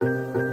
Thank you.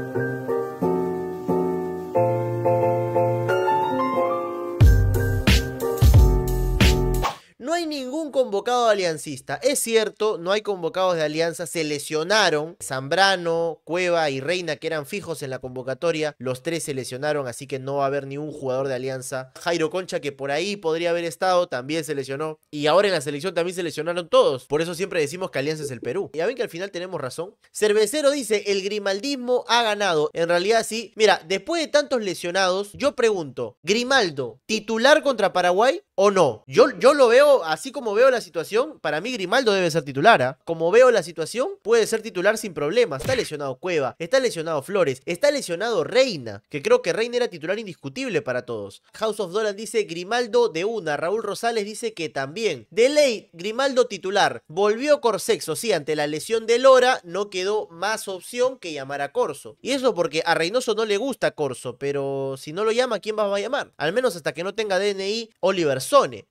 aliancista. Es cierto, no hay convocados de alianza, se lesionaron. Zambrano, Cueva y Reina, que eran fijos en la convocatoria, los tres se lesionaron, así que no va a haber ni un jugador de alianza. Jairo Concha, que por ahí podría haber estado, también se lesionó. Y ahora en la selección también se lesionaron todos. Por eso siempre decimos que alianza es el Perú. Ya ven que al final tenemos razón. Cervecero dice, el grimaldismo ha ganado. En realidad sí. Mira, después de tantos lesionados, yo pregunto, Grimaldo, titular contra Paraguay, o no. Yo, yo lo veo, así como veo la situación, para mí Grimaldo debe ser titular. ¿ah? Como veo la situación, puede ser titular sin problemas. Está lesionado Cueva, está lesionado Flores, está lesionado Reina, que creo que Reina era titular indiscutible para todos. House of Dollars dice Grimaldo de una, Raúl Rosales dice que también. De ley, Grimaldo titular. Volvió Corsexo, sí, ante la lesión de Lora no quedó más opción que llamar a Corso. Y eso porque a Reynoso no le gusta Corso, pero si no lo llama, ¿quién va a llamar? Al menos hasta que no tenga DNI, Oliver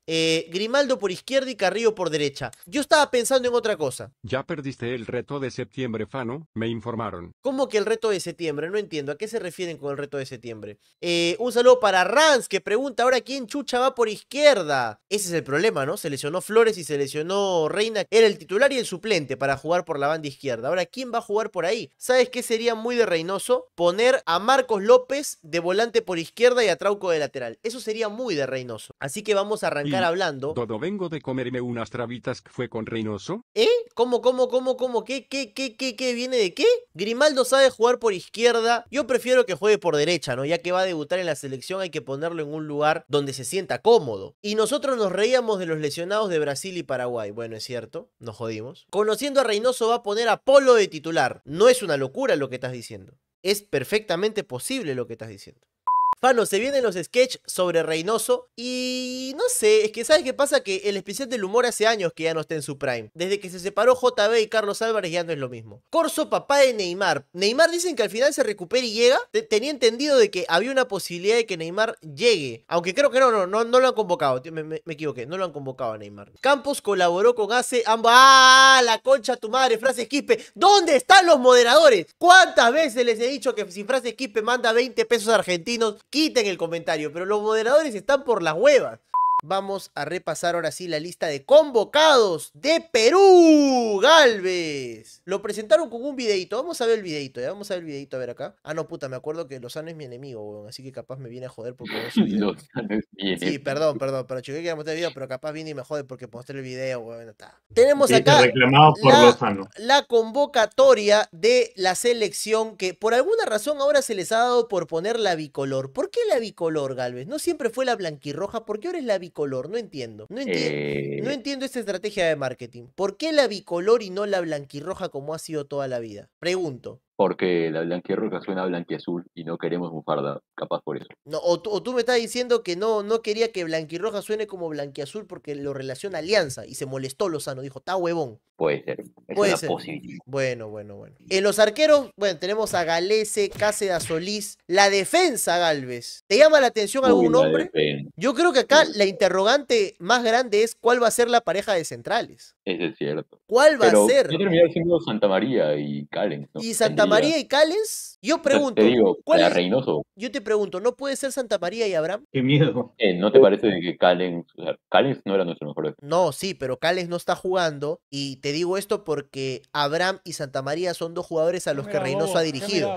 eh, Grimaldo por izquierda y Carrillo por derecha. Yo estaba pensando en otra cosa. Ya perdiste el reto de septiembre, Fano, me informaron. ¿Cómo que el reto de septiembre? No entiendo. ¿A qué se refieren con el reto de septiembre? Eh, un saludo para Rans, que pregunta ahora quién chucha va por izquierda. Ese es el problema, ¿no? Se lesionó Flores y se lesionó Reina. Era el titular y el suplente para jugar por la banda izquierda. Ahora, ¿quién va a jugar por ahí? ¿Sabes qué sería muy de Reinoso Poner a Marcos López de volante por izquierda y a Trauco de lateral. Eso sería muy de Reinoso. Así que vamos vamos a arrancar hablando. Todo vengo de comerme unas trabitas fue con Reynoso. ¿Eh? ¿Cómo, cómo, cómo, cómo? ¿Qué, qué, qué, qué, qué? ¿Viene de qué? Grimaldo sabe jugar por izquierda. Yo prefiero que juegue por derecha, ¿no? Ya que va a debutar en la selección, hay que ponerlo en un lugar donde se sienta cómodo. Y nosotros nos reíamos de los lesionados de Brasil y Paraguay. Bueno, es cierto, nos jodimos. Conociendo a Reynoso, va a poner a Polo de titular. No es una locura lo que estás diciendo. Es perfectamente posible lo que estás diciendo. Fano, se vienen los sketches sobre Reynoso y no sé, es que ¿sabes qué pasa? Que el especial del humor hace años que ya no está en su prime. Desde que se separó JB y Carlos Álvarez ya no es lo mismo. Corso, papá de Neymar. Neymar dicen que al final se recupera y llega. tenía entendido de que había una posibilidad de que Neymar llegue. Aunque creo que no, no, no, lo han convocado. Me, equivoqué, no lo han convocado a Neymar. Campos colaboró con Ace, amba ¡Ah! La concha tu madre, Frase Quispe. ¿Dónde están los moderadores? ¿Cuántas veces les he dicho que si Frase Quispe manda 20 pesos argentinos quiten el comentario, pero los moderadores están por las huevas. Vamos a repasar ahora sí la lista de convocados de Perú. Galvez. Lo presentaron con un videito. Vamos a ver el videito, ya. Vamos a ver el videito, a ver acá. Ah, no, puta, me acuerdo que Lozano es mi enemigo, weón. Así que capaz me viene a joder porque Sí, perdón, perdón. Pero chequé que mostrar el video, pero capaz viene y me jode porque mostré el video, weón. Tenemos acá la convocatoria de la selección que por alguna razón ahora se les ha dado por poner la bicolor. ¿Por qué la bicolor, Galvez? No siempre fue la blanquirroja. ¿Por qué ahora es la bicolor? color, No entiendo. No eh. entiendo, esta estrategia de marketing. ¿Por qué la bicolor y no la blanquirroja como ha sido toda la vida? Pregunto. Porque la blanquirroja suena a blanquiazul y no queremos bufarda capaz por eso. No, o, tú me estás diciendo que no, no quería que Blanquirroja suene como Blanquiazul porque lo relaciona Alianza y se molestó Lozano, dijo, está huevón. Puede ser, es una Bueno, bueno, bueno. En los arqueros, bueno, tenemos a Galese, Cáceres, Solís. La defensa, Galvez, ¿te llama la atención algún hombre? Yo creo que acá la interrogante más grande es cuál va a ser la pareja de centrales. Eso es cierto. ¿Cuál va a ser? Yo terminé diciendo Santa María y Cales. Y Santa María y Cales? Yo pregunto. Te digo, ¿cuál es? Reynoso. Yo te pregunto, ¿no puede ser Santa María y Abraham? Qué miedo. Eh, ¿No te parece que Callens, o no era nuestro mejor No, sí, pero Callens no está jugando. Y te digo esto porque Abraham y Santa María son dos jugadores a los que Reynoso ha dirigido.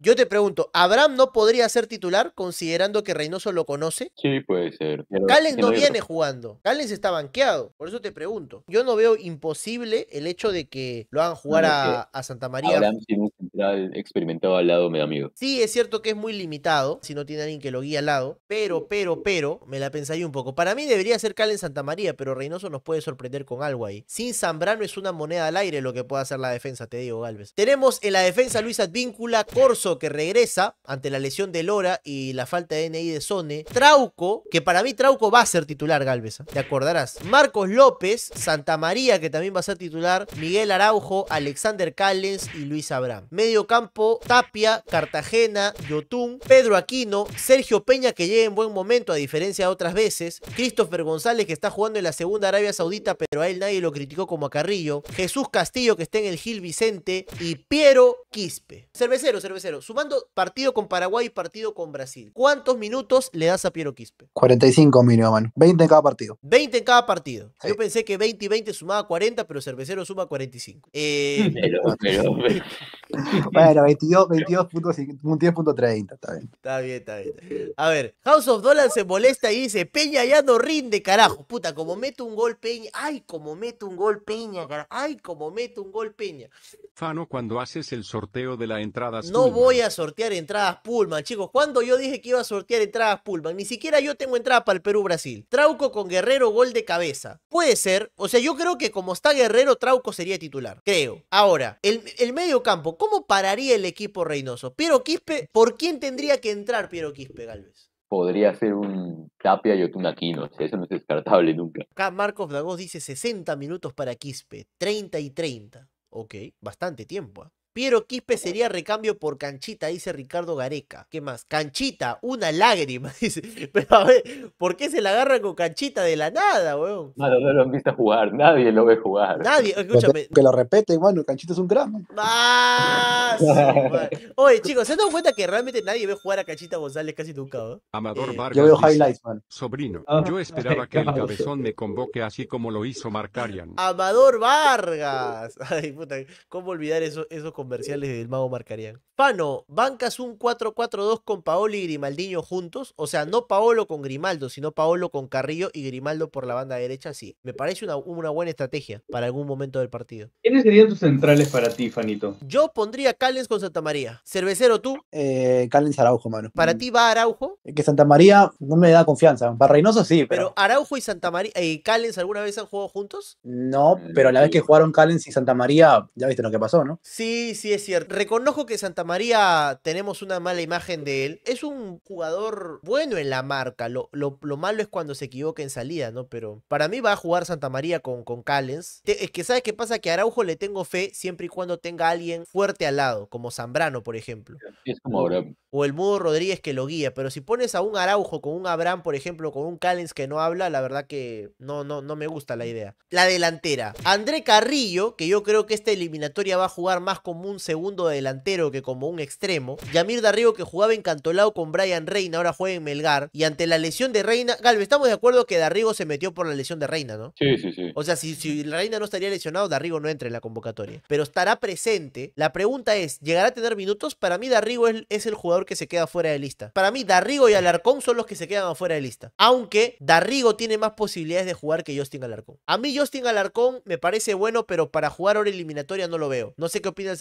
yo te pregunto, ¿Abraham no podría ser titular considerando que Reynoso lo conoce? Sí, puede ser. Callens no, viene jugando. Callens está banqueado. Por eso te pregunto. Yo no veo imposible el hecho de que lo hagan jugar a, Santa María experimentado al lado me da miedo. Sí, es cierto que es muy limitado si no tiene alguien que lo guíe al lado, pero, pero, pero, me la pensé pensaría un poco. Para mí debería ser Calen Santa María, pero Reynoso nos puede sorprender con algo ahí. Sin Zambrano es una moneda al aire lo que puede hacer la defensa, te digo, Galvez. Tenemos en la defensa Luis Advíncula, Corso que regresa ante la lesión de Lora y la falta de NI de Sone, Trauco, que para mí Trauco va a ser titular, Galvez, ¿eh? te acordarás. Marcos López, Santa María, que también va a ser titular, Miguel Araujo, Alexander Callens y Luis Abraham medio campo Tapia, Cartagena, Yotun, Pedro Aquino, Sergio Peña que llega en buen momento a diferencia de otras veces, Christopher González que está jugando en la segunda Arabia Saudita pero a él nadie lo criticó como a Carrillo, Jesús Castillo que está en el Gil Vicente y Piero Quispe. Cervecero, cervecero, sumando partido con Paraguay y partido con Brasil, ¿cuántos minutos le das a Piero Quispe? 45 mínimo, 20 en cada partido. 20 en cada partido. Yo pensé que 20 y 20 sumaba 40, pero cervecero suma 45. Eh... bueno, 22, 10.30 está bien. Está bien, está bien. A ver, House of Dollars se molesta y dice, Peña ya no rinde, carajo. Puta, como mete un gol Peña. Ay, como mete un gol Peña, carajo. Ay, como mete un gol Peña. Fano, cuando haces el sorteo de las entradas No voy a sortear entradas Pullman, chicos. Cuando yo dije que iba a sortear entradas Pullman, ni siquiera yo tengo entrada para el Perú-Brasil. Trauco con Guerrero, gol de cabeza. Puede ser. O sea, yo creo que como está Guerrero, Trauco sería titular. Creo. Ahora, el, el medio campo, ¿cómo pararía el equipo Reynoso? Piero Quispe, ¿por quién tendría que entrar Piero Quispe, Galvez? Podría ser un Tapia y otro Aquino, eso no es descartable nunca. Acá Marcos Dagos dice 60 minutos para Quispe, 30 y 30. Ok, bastante tiempo. ¿eh? Piero Quispe sería recambio por Canchita, dice Ricardo Gareca. ¿Qué más? Canchita, una lágrima, Pero a ver, ¿por qué se la agarran con Canchita de la nada, weón? Mano, no lo han visto jugar, nadie lo ve jugar. Nadie, escúchame. Que lo repete, bueno, Canchita es un gran. ¡Más! Ah, Oye, chicos, ¿se han dado cuenta que realmente nadie ve jugar a Canchita González casi nunca, Amador Vargas. Yo veo highlights, man. Sobrino, ah, yo esperaba que el cabezón me convoque así como lo hizo Marcarian. Amador Vargas. Ay, puta, ¿cómo olvidar eso, esos comentarios? comerciales del mago marcarían. Pano, bancas un 4-4-2 con Paolo y Grimaldiño juntos. O sea, no Paolo con Grimaldo, sino Paolo con Carrillo y Grimaldo por la banda derecha. Sí, me parece una, buena estrategia para algún momento del partido. ¿Quiénes serían tus centrales para ti, Fanito? Yo pondría Callens con Santa María. Cervecero, tú. Eh, Callens Araujo, mano. ¿Para mm. ti va Araujo? Es que Santa María no me da confianza. Para Reynoso sí, pero. ¿Pero Araujo y Santa María eh, y Callens alguna vez han jugado juntos? No, pero la vez que mm. jugaron Callens y Santa María, ya viste lo que pasó, ¿no? Sí, sí, es cierto. Reconozco que Santa María tenemos una mala imagen de él. Es un jugador bueno en la marca. Lo, malo es cuando se equivoca en salida, ¿no? Pero para mí va a jugar Santa María con, con Callens. es que, ¿sabes qué pasa? Que a Araujo le tengo fe siempre y cuando tenga a alguien fuerte al lado, como Zambrano, por ejemplo. Es como Abraham. O el Mudo Rodríguez que lo guía. Pero si pones a un Araujo con un Abraham, por ejemplo, con un Callens que no habla, la verdad que no, no, no me gusta la idea. La delantera. André Carrillo, que yo creo que esta eliminatoria va a jugar más con un segundo delantero que como un extremo. Yamir Darrigo que jugaba encantolado con Brian Reina, ahora juega en Melgar. Y ante la lesión de Reina, Galvez, estamos de acuerdo que Darrigo se metió por la lesión de Reina, ¿no? Sí, sí, sí. O sea, si, si Reina no estaría lesionado, Darrigo no entra en la convocatoria. Pero estará presente. La pregunta es, ¿llegará a tener minutos? Para mí Darrigo es, es el jugador que se queda fuera de lista. Para mí Darrigo y Alarcón son los que se quedan fuera de lista. Aunque Darrigo tiene más posibilidades de jugar que Justin Alarcón. A mí Justin Alarcón me parece bueno, pero para jugar ahora eliminatoria no lo veo. No sé qué opina el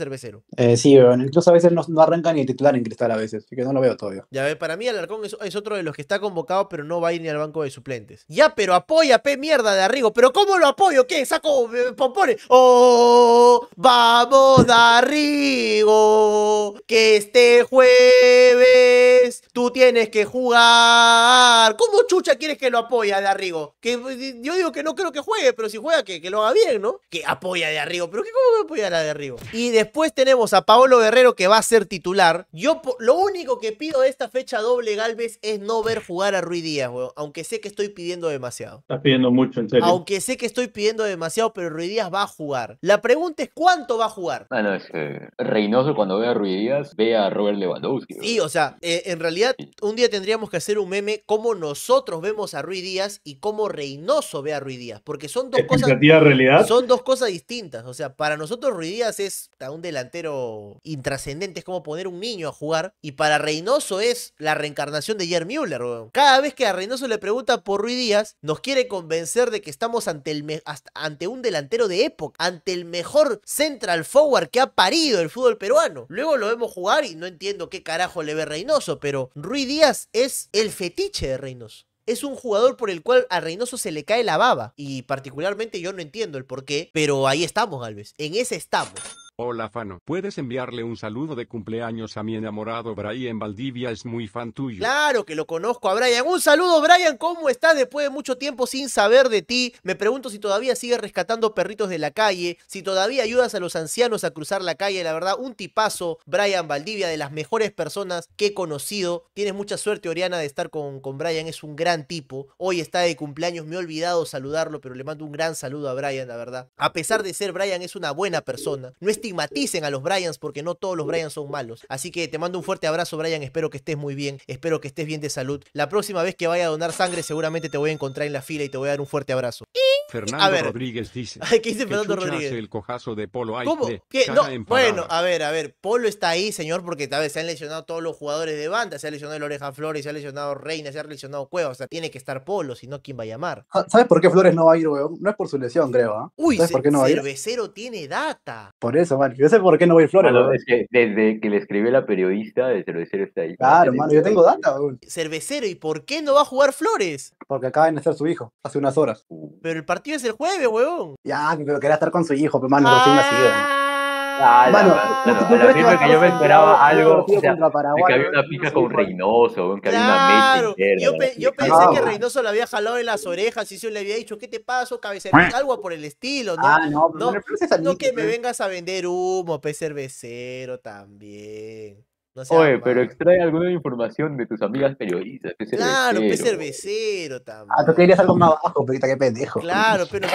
eh, sí, incluso a veces no, no, arranca ni el titular en cristal a veces, así que no lo veo todavía. Ya ve, para mí Alarcón es, es otro de los que está convocado, pero no va a ir ni al banco de suplentes. Ya, pero apoya, P mierda de Arrigo, pero ¿cómo lo apoyo? ¿Qué? ¿Saco eh, pompones? ¡Oh! ¡Vamos, Arrigo! Que este jueves tú tienes que jugar. ¿Cómo chucha quieres que lo apoya de Arrigo? Que yo digo que no creo que juegue, pero si juega, que, que lo haga bien, ¿no? Que apoya de Arrigo, pero ¿qué, ¿cómo voy a apoyar de Arrigo? Y después tenemos a Paolo Guerrero que va a ser titular. Yo lo único que pido de esta fecha doble Galvez es no ver jugar a Rui Díaz, Aunque sé que estoy pidiendo demasiado. Estás pidiendo mucho, en serio. Aunque sé que estoy pidiendo demasiado, pero Rui Díaz va a jugar. La pregunta es cuánto va a jugar. Bueno, es, que eh, Reynoso cuando ve a Rui Díaz ve a Robert Lewandowski. Sí, o sea, eh, en realidad un día tendríamos que hacer un meme cómo nosotros vemos a Rui Díaz y cómo Reynoso ve a Rui Díaz. Porque son dos cosas. realidad? Son dos cosas distintas. O sea, para nosotros Rui Díaz es delantero intrascendente, es como poner un niño a jugar. Y para Reynoso es la reencarnación de Jerry Müller. Cada vez que a Reynoso le pregunta por Rui Díaz, nos quiere convencer de que estamos ante, ante un delantero de época, ante el mejor central forward que ha parido el fútbol peruano. Luego lo vemos jugar y no entiendo qué carajo le ve Reynoso, pero Rui Díaz es el fetiche de Reynoso es un jugador por el cual a Reynoso se le cae la baba. Y particularmente yo no entiendo el por qué, pero ahí estamos, Alves. En ese estamos. Hola Fano, ¿puedes enviarle un saludo de cumpleaños a mi enamorado Brian Valdivia? Es muy fan tuyo. Claro que lo conozco a Brian. Un saludo Brian, ¿cómo estás después de mucho tiempo sin saber de ti? Me pregunto si todavía sigues rescatando perritos de la calle, si todavía ayudas a los ancianos a cruzar la calle. La verdad, un tipazo, Brian Valdivia, de las mejores personas que he conocido. Tienes mucha suerte, Oriana, de estar con, con Brian, es un gran tipo. Hoy está de cumpleaños, me he olvidado saludarlo, pero le mando un gran saludo a Brian, la verdad. A pesar de ser Brian, es una buena persona. No estigmaticen a los Bryans porque no todos los Bryans son malos. Así que te mando un fuerte abrazo, Brian. Espero que estés muy bien. Espero que estés bien de salud. La próxima vez que vaya a donar sangre, seguramente te voy a encontrar en la fila y te voy a dar un fuerte abrazo. Fernando ver, Rodríguez dice. que dice Fernando Rodríguez? el cojazo de Polo. Ay, bueno, a ver, a ver. Polo está ahí, señor, porque tal vez se han lesionado todos los jugadores de banda. Se ha lesionado el Oreja Flores, se ha lesionado Reina, se ha lesionado Cueva. O sea, tiene que estar Polo, si no, ¿quién va a llamar? Ah, ¿Sabes por qué Flores no va a ir, weón? No es por su lesión, creo. ¿ah? Uy, ¿sabes por qué no va a ir? Cervecero tiene data. Por eso, man. Yo sé por qué no va a ir Flores. es que desde que le escribió la periodista, el cervecero está ahí. Claro, mano, yo tengo data, weón. Cervecero, ¿y por qué no va a jugar Flores? Porque acaba de nacer su hijo, hace unas horas. Pero el partido Tienes es el jueves, weón. Ya, pero quería estar con su hijo, pero mano, recién nacido. Ah, Bueno, yo me esperaba algo o sea, que había una pica con Reynoso, que había una mecha yo, yo pensé que Reynoso la había jalado en las orejas y yo le había dicho, ¿qué te pasó, cabecero? Algo por el estilo, ¿no? Ah, no, no, no, no que me vengas a vender humo, pez cervecero también. Oye, pero extrae alguna información de tus amigas periodistas. claro, que cervecero también. Ah, tú querías algo más abajo, pero qué pendejo. Claro, pero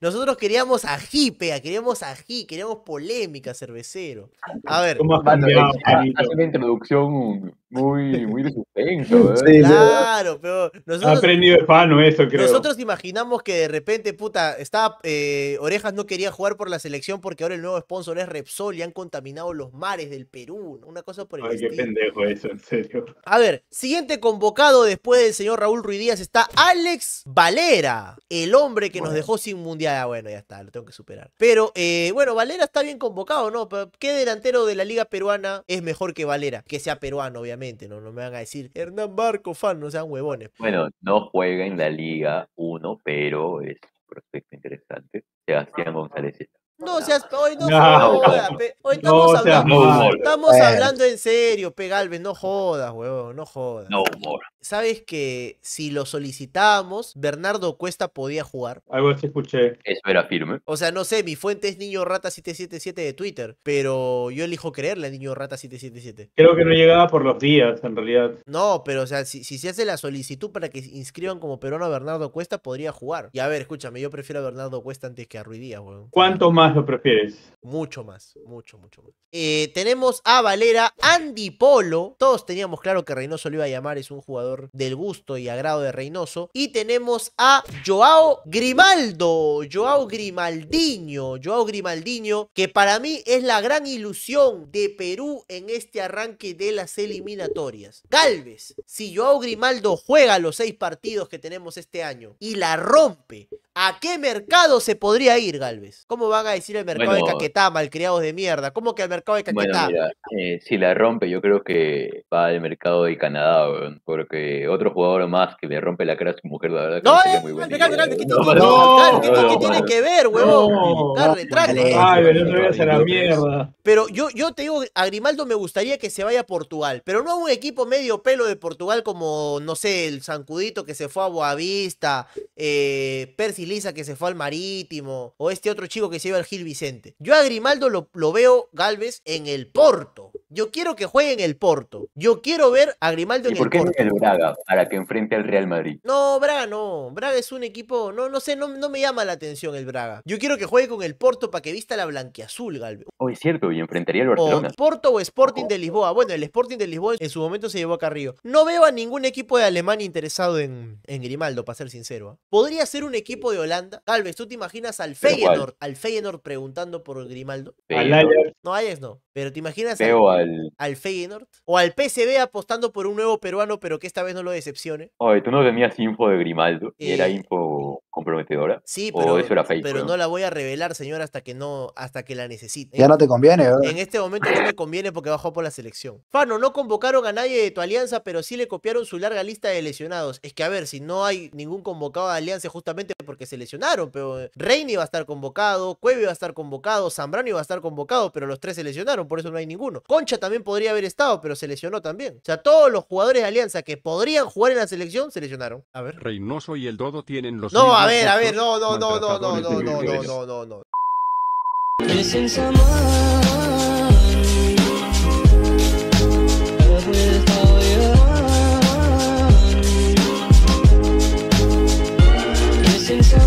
nosotros, queríamos ají, pea, queríamos ají, queríamos polémica, cervecero. A ver. Eh, Hace la introducción muy, muy de claro, pero nosotros. Ha aprendido de eso, creo. Nosotros imaginamos que de repente, puta, está eh, Orejas no quería jugar por la selección porque ahora el nuevo sponsor es Repsol y han contaminado los mares del Perú. Una cosa por el Ay, qué pendejo eso, en serio. A ver, siguiente convocado después del señor Raúl Ruiz está Alex Valera, el hombre que nos dejó sin mundial. Ah, bueno, ya está, lo tengo que superar. Pero, eh, bueno, Valera está bien convocado, ¿no? ¿Qué delantero de la Liga Peruana es mejor que Valera? Que sea peruano, obviamente. ¿no? No me van a decir, Hernán Barco, fan, no sean huevones. Bueno, no juega en la Liga 1, pero es un prospecto interesante. Sebastián ah. González. No hoy no, jodas, hoy estamos, hablando, estamos hablando en serio, Pegalve, no jodas, huevón, no jodas. No humor sabes que si lo solicitábamos, Bernardo Cuesta podía jugar. Algo así escuché. Eso era firme. O sea, no sé, mi fuente es Niño Rata 777 de Twitter, pero yo elijo creerle a Niño Rata 777. Creo que no llegaba por los días, en realidad. No, pero o sea, si, se hace la solicitud para que inscriban como peruano a Bernardo Cuesta, podría jugar. Y a ver, escúchame, yo prefiero a Bernardo Cuesta antes que a Ruidía, weón. ¿Cuánto más lo prefieres? Mucho más, mucho, mucho más. Eh, tenemos a Valera, Andy Polo. Todos teníamos claro que Reynoso lo iba a llamar, es un jugador del gusto y agrado de Reynoso. Y tenemos a Joao Grimaldo, Joao Grimaldiño, Joao Grimaldiño, que para mí es la gran ilusión de Perú en este arranque de las eliminatorias. Galvez, si Joao Grimaldo juega los seis partidos que tenemos este año y la rompe, ¿a qué mercado se podría ir, Galvez? ¿Cómo van a decir el mercado de Caquetá, malcriados de mierda? ¿Cómo que al mercado de Caquetá? Eh, si la rompe, yo creo que va al mercado de Canadá, porque eh, otro jugador más que me rompe la cara a su mujer, la verdad. Que no, eh, no ¿qué, tiene que ver, huevón? Eh. Ay, pero la mierda. Pero yo, yo te digo, a Grimaldo me gustaría que se vaya a Portugal, pero no a un equipo medio pelo de Portugal como, no sé, el Sancudito que se fue a Boavista, eh, Percy Lisa que se fue al Marítimo, o este otro chico que se iba al Gil Vicente. Yo a Grimaldo lo, lo veo, Galvez, en el Porto. Yo quiero que juegue en el Porto. Yo quiero ver a Grimaldo en el Porto. ¿Por qué el Braga? Para que enfrente al Real Madrid. No, Braga no. Braga es un equipo. No, no sé, no, me llama la atención el Braga. Yo quiero que juegue con el Porto para que vista la blanquiazul, Galvez. Oh, es cierto, y enfrentaría al Barcelona. O Porto o Sporting de Lisboa. Bueno, el Sporting de Lisboa en su momento se llevó a Carrillo. No veo a ningún equipo de Alemania interesado en, en Grimaldo, para ser sincero. ¿ah? Podría ser un equipo de Holanda. Galvez, ¿tú te imaginas al Feyenoord? Al Feyenoord preguntando por Grimaldo. Al No, Ajax no. Pero te imaginas al, al... Feyenoord o al PCB apostando por un nuevo peruano, pero que esta vez no lo decepcione. Oye, tú no tenías info de Grimaldo, era eh, info comprometedora. Sí, pero, ¿no? la voy a revelar, señor, hasta que no, hasta que la necesite. Ya no te conviene, ¿verdad? En este momento no me conviene porque bajó por la selección. Fano, no convocaron a nadie de tu alianza, pero sí le copiaron su larga lista de lesionados. Es que a ver, si no hay ningún convocado de alianza justamente porque se lesionaron, pero Reini va a estar convocado, Cuevi va a estar convocado, Zambrano iba a estar convocado, pero los tres se lesionaron, por eso no hay ninguno. Concha también podría haber estado, pero se lesionó también. O sea, todos los jugadores de alianza que podrían jugar en la selección se lesionaron. A ver. Reynoso y el Dodo tienen los no, a ver, a ver, no, no, no, no, no, no, no, no, no, no, no.